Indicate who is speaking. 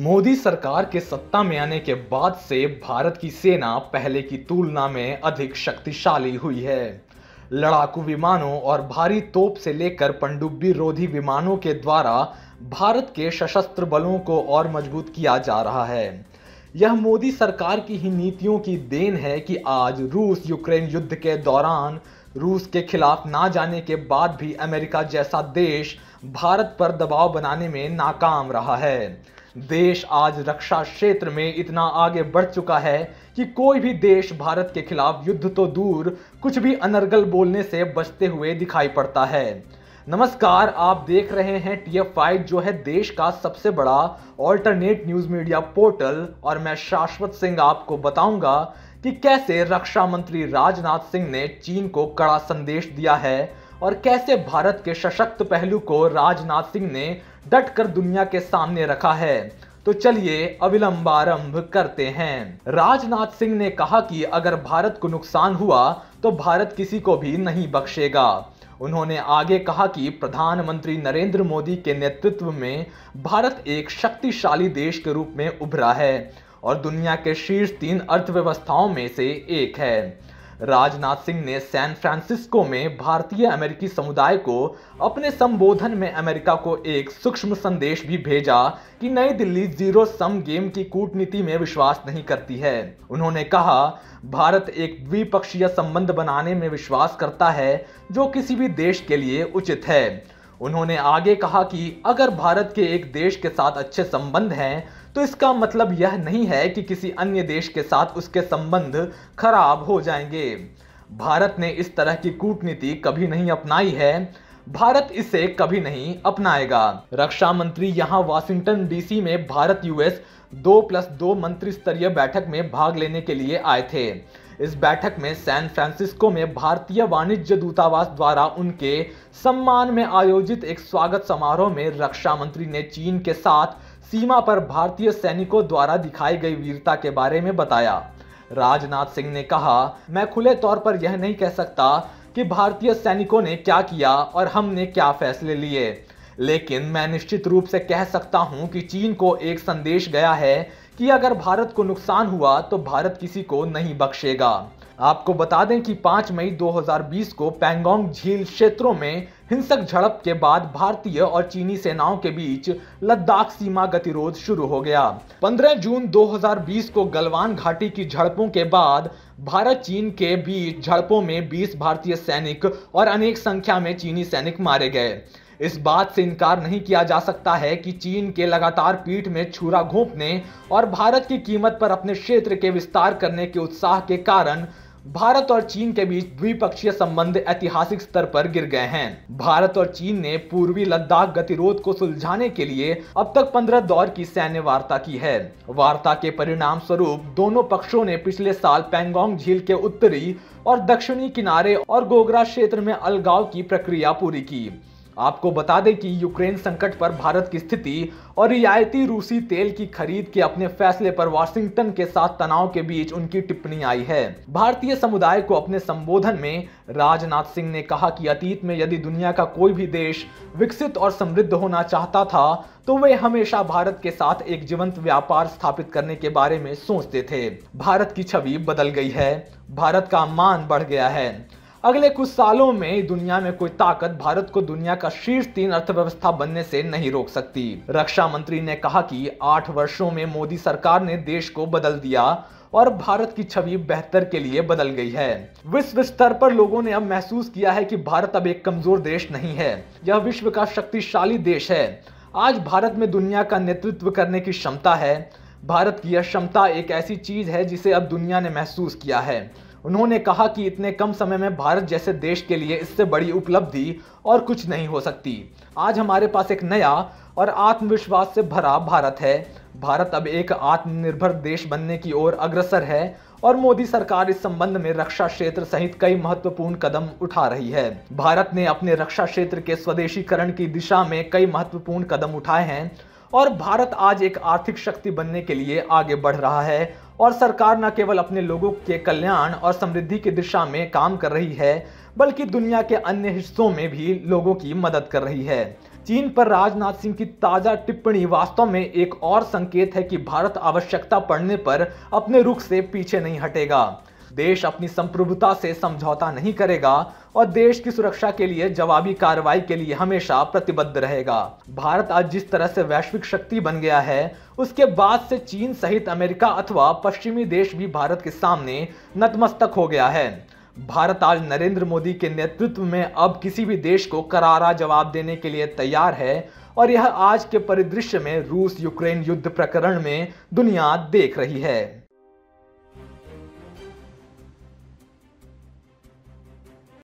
Speaker 1: मोदी सरकार के सत्ता में आने के बाद से भारत की सेना पहले की तुलना में अधिक शक्तिशाली हुई है लड़ाकू विमानों और भारी तोप से लेकर पंडुब्बी रोधी विमानों के द्वारा भारत के सशस्त्र बलों को और मजबूत किया जा रहा है यह मोदी सरकार की ही नीतियों की देन है कि आज रूस यूक्रेन युद्ध के दौरान रूस के खिलाफ ना जाने के बाद भी अमेरिका जैसा देश भारत पर दबाव बनाने में नाकाम रहा है देश आज रक्षा क्षेत्र में इतना आगे बढ़ चुका है कि कोई भी देश भारत के खिलाफ युद्ध तो दूर कुछ भी अनर्गल बोलने से बचते हुए दिखाई पड़ता है नमस्कार आप देख रहे हैं टी एफ फाइव जो है देश का सबसे बड़ा ऑल्टरनेट न्यूज मीडिया पोर्टल और मैं शाश्वत सिंह आपको बताऊंगा कि कैसे रक्षा मंत्री राजनाथ सिंह ने चीन को कड़ा संदेश दिया है और कैसे भारत के सशक्त पहलू को राजनाथ सिंह ने डट कर दुनिया के सामने रखा है तो चलिए अविलंब आरंभ करते हैं राजनाथ सिंह ने कहा कि अगर भारत को नुकसान हुआ तो भारत किसी को भी नहीं बख्शेगा उन्होंने आगे कहा कि प्रधानमंत्री नरेंद्र मोदी के नेतृत्व में भारत एक शक्तिशाली देश के रूप में उभरा है और दुनिया के शीर्ष तीन अर्थव्यवस्थाओं में से एक है राजनाथ सिंह ने सैन फ्रांसिस्को में भारतीय अमेरिकी समुदाय को अपने संबोधन में अमेरिका को एक सूक्ष्म संदेश भी भेजा कि नई दिल्ली जीरो सम गेम की कूटनीति में विश्वास नहीं करती है उन्होंने कहा भारत एक द्विपक्षीय संबंध बनाने में विश्वास करता है जो किसी भी देश के लिए उचित है उन्होंने आगे कहा कि अगर भारत के एक देश के साथ अच्छे संबंध हैं तो इसका मतलब यह नहीं है कि किसी अन्य देश के साथ उसके संबंध खराब हो जाएंगे भारत ने इस तरह की कूटनीति कभी नहीं अपनाई है भारत इसे कभी नहीं अपनाएगा रक्षा मंत्री यहां वाशिंगटन डीसी में भारत यूएस दो प्लस दो मंत्री स्तरीय बैठक में भाग लेने के लिए आए थे इस बैठक में सैन फ्रांसिस्को में भारतीय वाणिज्य दूतावास द्वारा उनके सम्मान में आयोजित एक स्वागत समारोह में रक्षा मंत्री ने चीन के साथ सीमा पर भारतीय सैनिकों द्वारा दिखाई गई वीरता के बारे में बताया राजनाथ सिंह ने कहा मैं खुले तौर पर यह नहीं कह सकता कि भारतीय सैनिकों ने क्या किया और हमने क्या फैसले लिए लेकिन मैं निश्चित रूप से कह सकता हूं कि चीन को एक संदेश गया है कि अगर भारत को नुकसान हुआ तो भारत किसी को नहीं बख्शेगा आपको बता दें कि 5 मई 2020 को पैंगोंग झील क्षेत्रों में हिंसक झड़प के बाद भारतीय और चीनी सेनाओं के बीच लद्दाख सीमा गतिरोध शुरू हो गया 15 जून 2020 को गलवान घाटी की झड़पों के बाद भारत चीन के बीच झड़पों में 20 भारतीय सैनिक और अनेक संख्या में चीनी सैनिक मारे गए इस बात से इनकार नहीं किया जा सकता है कि चीन के लगातार पीठ में छुरा घोंपने और भारत की कीमत पर अपने क्षेत्र के विस्तार करने के उत्साह के कारण भारत और चीन के बीच द्विपक्षीय संबंध ऐतिहासिक स्तर पर गिर गए हैं भारत और चीन ने पूर्वी लद्दाख गतिरोध को सुलझाने के लिए अब तक पंद्रह दौर की सैन्य वार्ता की है वार्ता के परिणाम स्वरूप दोनों पक्षों ने पिछले साल पेंगोंग झील के उत्तरी और दक्षिणी किनारे और गोगरा क्षेत्र में अलगाव की प्रक्रिया पूरी की आपको बता दें कि यूक्रेन संकट पर भारत की स्थिति और रियायती रूसी तेल की खरीद के अपने फैसले पर वाशिंगटन के साथ तनाव के बीच उनकी टिप्पणी आई है भारतीय समुदाय को अपने संबोधन में राजनाथ सिंह ने कहा कि अतीत में यदि दुनिया का कोई भी देश विकसित और समृद्ध होना चाहता था तो वे हमेशा भारत के साथ एक जीवंत व्यापार स्थापित करने के बारे में सोचते थे भारत की छवि बदल गई है भारत का मान बढ़ गया है अगले कुछ सालों में दुनिया में कोई ताकत भारत को दुनिया का शीर्ष तीन अर्थव्यवस्था बनने से नहीं रोक सकती रक्षा मंत्री ने कहा कि आठ वर्षों में मोदी सरकार ने देश को बदल दिया और भारत की छवि बेहतर के लिए बदल गई है विश्व स्तर पर लोगों ने अब महसूस किया है कि भारत अब एक कमजोर देश नहीं है यह विश्व का शक्तिशाली देश है आज भारत में दुनिया का नेतृत्व करने की क्षमता है भारत की यह क्षमता एक ऐसी चीज है जिसे अब दुनिया ने महसूस किया है उन्होंने कहा कि इतने कम समय में भारत जैसे देश के लिए इससे बड़ी उपलब्धि और कुछ नहीं हो सकती आज हमारे पास एक नया और आत्मविश्वास से भरा भारत है भारत अब एक आत्मनिर्भर देश बनने की ओर अग्रसर है और मोदी सरकार इस संबंध में रक्षा क्षेत्र सहित कई महत्वपूर्ण कदम उठा रही है भारत ने अपने रक्षा क्षेत्र के स्वदेशीकरण की दिशा में कई महत्वपूर्ण कदम उठाए हैं और भारत आज एक आर्थिक शक्ति बनने के लिए आगे बढ़ रहा है और सरकार न केवल अपने लोगों के कल्याण और समृद्धि की दिशा में काम कर रही है बल्कि दुनिया के अन्य हिस्सों में भी लोगों की मदद कर रही है चीन पर राजनाथ सिंह की ताज़ा टिप्पणी वास्तव में एक और संकेत है कि भारत आवश्यकता पड़ने पर अपने रुख से पीछे नहीं हटेगा देश अपनी संप्रभुता से समझौता नहीं करेगा और देश की सुरक्षा के लिए जवाबी कार्रवाई के लिए हमेशा प्रतिबद्ध रहेगा भारत आज जिस तरह से वैश्विक शक्ति बन गया है उसके बाद से चीन सहित अमेरिका अथवा पश्चिमी देश भी भारत के सामने नतमस्तक हो गया है भारत आज नरेंद्र मोदी के नेतृत्व में अब किसी भी देश को करारा जवाब देने के लिए तैयार है और यह आज के परिदृश्य में रूस यूक्रेन युद्ध प्रकरण में दुनिया देख रही है